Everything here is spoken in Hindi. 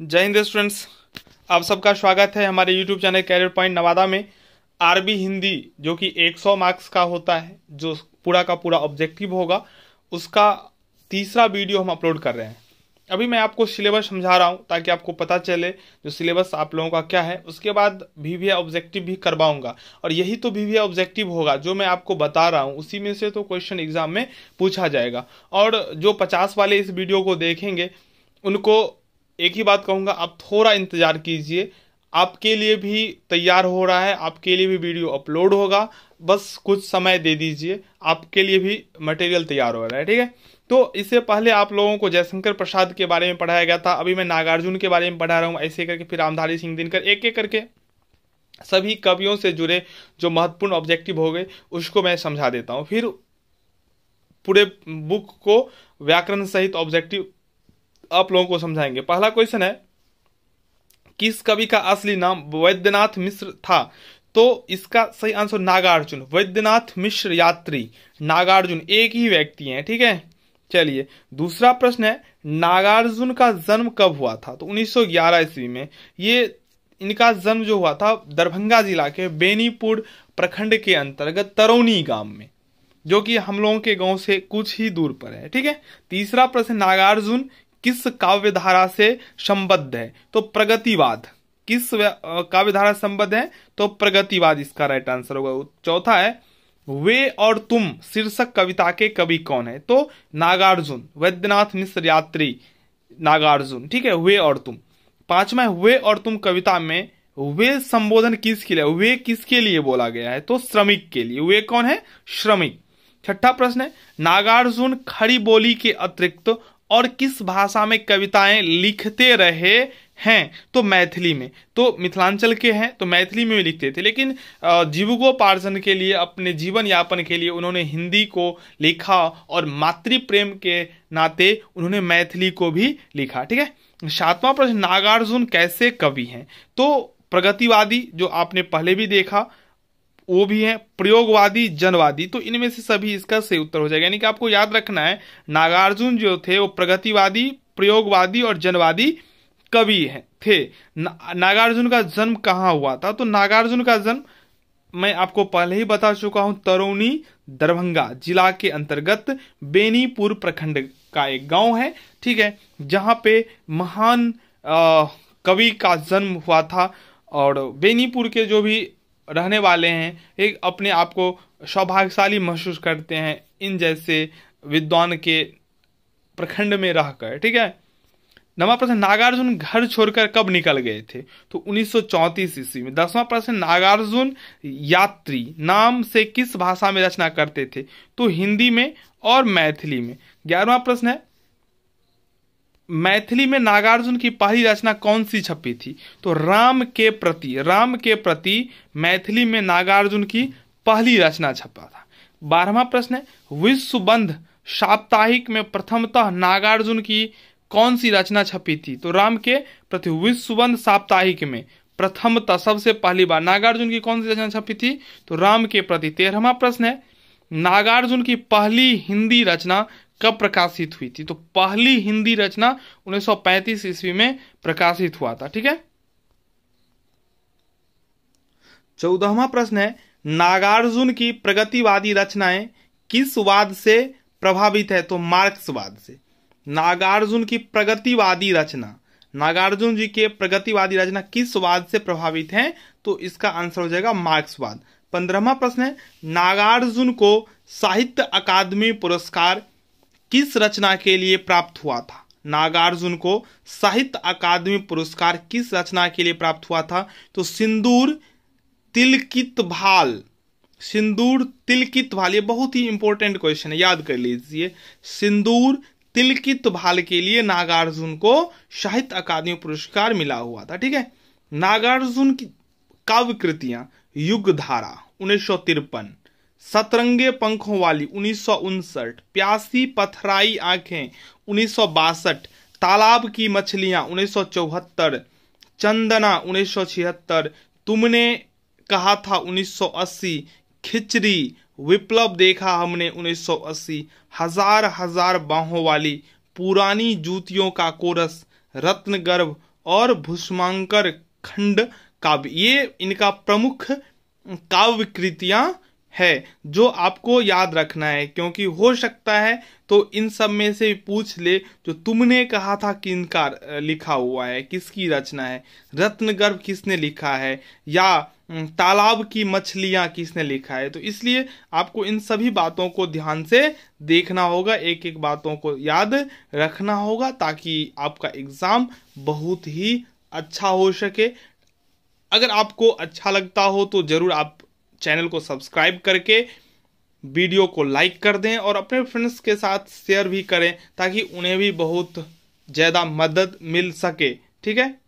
जय हिंद स्टूडेंट्स आप सबका स्वागत है हमारे YouTube channel career point Nawada में आरबी हिंदी जो कि 100 मार्क्स का होता है जो पूरा का पूरा ऑब्जेक्टिव होगा उसका तीसरा वीडियो हम अपलोड कर रहे हैं अभी मैं आपको सिलेबस समझा रहा हूँ ताकि आपको पता चले जो सिलेबस आप लोगों का क्या है उसके बाद वी वी ऑब्जेक्टिव भी करवाऊंगा और यही तो वी वी ऑब्जेक्टिव होगा जो मैं आपको बता रहा हूँ उसी में से तो क्वेश्चन एग्जाम में पूछा जाएगा और जो पचास वाले इस वीडियो को देखेंगे उनको एक ही बात कहूँगा आप थोड़ा इंतज़ार कीजिए आपके लिए भी तैयार हो रहा है आपके लिए भी वीडियो अपलोड होगा बस कुछ समय दे दीजिए आपके लिए भी मटेरियल तैयार हो रहा है ठीक है तो इससे पहले आप लोगों को जयशंकर प्रसाद के बारे में पढ़ाया गया था अभी मैं नागार्जुन के बारे में पढ़ा रहा हूँ ऐसे करके फिर रामधारी सिंह दिनकर एक एक करके सभी कवियों से जुड़े जो महत्वपूर्ण ऑब्जेक्टिव हो गए उसको मैं समझा देता हूँ फिर पूरे बुक को व्याकरण सहित ऑब्जेक्टिव आप लोगों को समझाएंगे पहला क्वेश्चन है किस कवि का असली नाम वैद्यनाथ मिश्र था तो इसका सही आंसर नागार्जुन वैद्यनाथ मिश्र यात्री नागार्जुन एक ही व्यक्ति है ठीक है चलिए दूसरा प्रश्न है नागार्जुन का जन्म कब हुआ था तो 1911 सौ ईस्वी में ये इनका जन्म जो हुआ था दरभंगा जिला के बेनीपुर प्रखंड के अंतर्गत तरौनी गांव में जो कि हम लोगों के गांव से कुछ ही दूर पर है ठीक है तीसरा प्रश्न नागार्जुन किस काव्यधारा से संबद्ध है तो प्रगतिवाद किस काव्य धारा संबद्ध है तो प्रगतिवाद इसका राइट आंसर होगा चौथा है वे और तुम शीर्षक कविता के कवि कौन है तो नागार्जुन वैद्यनाथ मिश्र यात्री नागार्जुन ठीक है वे और तुम पांचवा है वे और तुम कविता में वे संबोधन किसके लिए वे किसके लिए बोला गया है तो श्रमिक के लिए वे कौन है श्रमिक छठा प्रश्न है नागार्जुन खड़ी बोली के अतिरिक्त और किस भाषा में कविताएं लिखते रहे हैं तो मैथिली में तो मिथिलांचल के हैं तो मैथिली में भी लिखते थे लेकिन जीवकोपार्जन के लिए अपने जीवन यापन के लिए उन्होंने हिंदी को लिखा और मातृ प्रेम के नाते उन्होंने मैथिली को भी लिखा ठीक है सातवां प्रश्न नागार्जुन कैसे कवि हैं तो प्रगतिवादी जो आपने पहले भी देखा वो भी है प्रयोगवादी जनवादी तो इनमें से सभी इसका सही उत्तर हो जाएगा यानी कि आपको याद रखना है नागार्जुन जो थे वो प्रगतिवादी प्रयोगवादी और जनवादी कवि हैं थे ना, नागार्जुन का जन्म कहाँ हुआ था तो नागार्जुन का जन्म मैं आपको पहले ही बता चुका हूं तरोनी दरभंगा जिला के अंतर्गत बेनीपुर प्रखंड का एक गांव है ठीक है जहां पे महान कवि का जन्म हुआ था और बेनीपुर के जो भी रहने वाले हैं एक अपने आप को सौभाग्यशाली महसूस करते हैं इन जैसे विद्वान के प्रखंड में रहकर ठीक है नवा प्रश्न नागार्जुन घर छोड़कर कब निकल गए थे तो 1934 ईस्वी में दसवां प्रश्न नागार्जुन यात्री नाम से किस भाषा में रचना करते थे तो हिंदी में और मैथिली में ग्यारहवा प्रश्न है मैथिली में नागार्जुन की पहली रचना कौन सी छपी थी तो राम के प्रति राम के प्रति मैथिली में नागार्जुन की पहली रचना छपा था बारहवा प्रश्न है विश्वबंध साप्ताहिक में प्रथमतः नागार्जुन की कौन सी रचना छपी थी तो राम के प्रति विश्वबंध साप्ताहिक में प्रथमतः सबसे पहली बार नागार्जुन की कौन सी रचना छपी थी तो राम के प्रति तेरहवा प्रश्न है नागार्जुन की पहली हिंदी रचना कब प्रकाशित हुई थी तो पहली हिंदी रचना 1935 ईस्वी में प्रकाशित हुआ था ठीक है चौदहवा प्रश्न है नागार्जुन की प्रगतिवादी रचनाएं किस वाद से प्रभावित है तो मार्क्सवाद से नागार्जुन की प्रगतिवादी रचना नागार्जुन जी के प्रगतिवादी रचना किस वाद से प्रभावित है तो इसका आंसर हो जाएगा मार्क्सवाद पंद्रहवा प्रश्न है नागार्जुन को साहित्य अकादमी पुरस्कार किस रचना के लिए प्राप्त हुआ था नागार्जुन को साहित्य अकादमी पुरस्कार किस रचना के लिए प्राप्त हुआ था तो सिंदूर तिलकित भाल सिंदूर तिलकित भाल ये बहुत ही इंपॉर्टेंट क्वेश्चन है याद कर लीजिए सिंदूर तिलकित भाल के लिए नागार्जुन को साहित्य अकादमी पुरस्कार मिला हुआ था ठीक है नागार्जुन की काव्य कृतियां युग धारा उन्नीस सौ तिरपन सतरंगे पंखों वाली उन्नीस प्यासी पथराई आंखें उन्नीस तालाब की मछलियां उन्नीस चंदना उन्नीस तुमने कहा था 1980 खिचड़ी विप्लव देखा हमने 1980 हजार हजार बाहों वाली पुरानी जूतियों का कोरस रत्न गर्भ और भूषमांकर खंड काव्य ये इनका प्रमुख काव्य कृतियां है जो आपको याद रखना है क्योंकि हो सकता है तो इन सब में से पूछ ले जो तुमने कहा था किन का लिखा हुआ है किसकी रचना है रत्न गर्भ किसने लिखा है या तालाब की मछलियाँ किसने लिखा है तो इसलिए आपको इन सभी बातों को ध्यान से देखना होगा एक एक बातों को याद रखना होगा ताकि आपका एग्ज़ाम बहुत ही अच्छा हो सके अगर आपको अच्छा लगता हो तो ज़रूर आप चैनल को सब्सक्राइब करके वीडियो को लाइक कर दें और अपने फ्रेंड्स के साथ शेयर भी करें ताकि उन्हें भी बहुत ज़्यादा मदद मिल सके ठीक है